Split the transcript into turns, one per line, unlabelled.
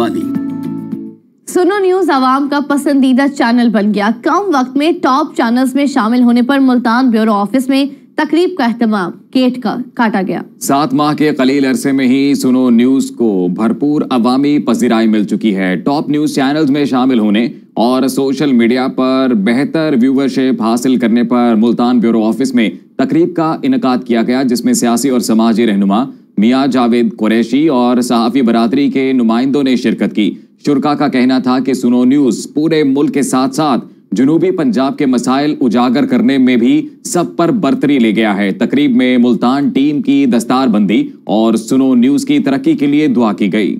हवा
सुनो न्यूज आवाम का पसंदीदा चैनल बन गया कम वक्त में टॉप चैनल्स में शामिल होने पर मुल्तान ब्यूरो ऑफिस में तकरीब का अहतमाम केट का काटा गया
सात माह के कलील अरसे में ही सुनो न्यूज को भरपूर अवामी पजीराई मिल चुकी है टॉप न्यूज चैनल्स में शामिल होने और सोशल मीडिया पर बेहतर व्यूवरशिप हासिल करने पर मुल्तान ब्यूरो ऑफिस में तकरीब का इनका किया गया जिसमें सियासी और समाजी रहनुमा मियाँ जावेद कुरैशी और सहाफ़ी बरादरी के नुमाइंदों ने शिरकत की शुरा का कहना था कि सुनो न्यूज़ पूरे मुल्क के साथ साथ जनूबी पंजाब के मसाइल उजागर करने में भी सब पर बरतरी ले गया है तकरीब में मुल्तान टीम की दस्तारबंदी और सुनो न्यूज़ की तरक्की के लिए दुआ की गई